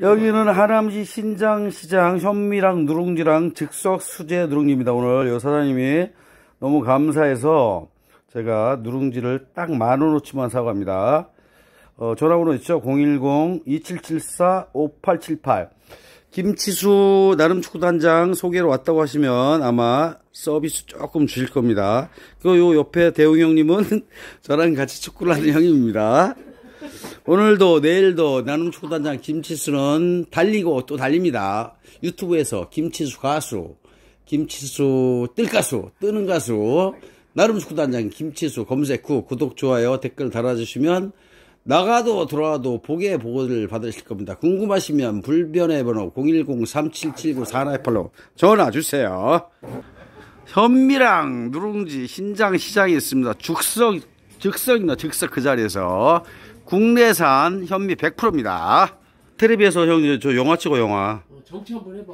여기는 하남시 신장시장 현미랑 누룽지랑 즉석 수제 누룽지입니다. 오늘 여 사장님이 너무 감사해서 제가 누룽지를 딱 만원어치만 사고 합니다 어, 전화번호 있죠? 010-2774-5878 김치수 나름 축구단장 소개로 왔다고 하시면 아마 서비스 조금 주실 겁니다. 그리고 요 옆에 대웅 형님은 저랑 같이 축구를 하는 형입니다 오늘도 내일도 나눔 축구단장 김치수는 달리고 또 달립니다. 유튜브에서 김치수 가수, 김치수 뜰 가수, 뜨는 가수, 나눔 축구단장 김치수 검색 후 구독, 좋아요, 댓글 달아주시면 나가도 들어와도 보게 보고를 받으실 겁니다. 궁금하시면 불변의 번호 010-3779-4186 전화 주세요. 현미랑 누룽지 신장 시장이 있습니다. 죽석 즉석이나 즉석 그 자리에서 국내산 현미 100%입니다. 텔레비에서 형저 영화 찍어 영화. 어, 정치 한번 해봐.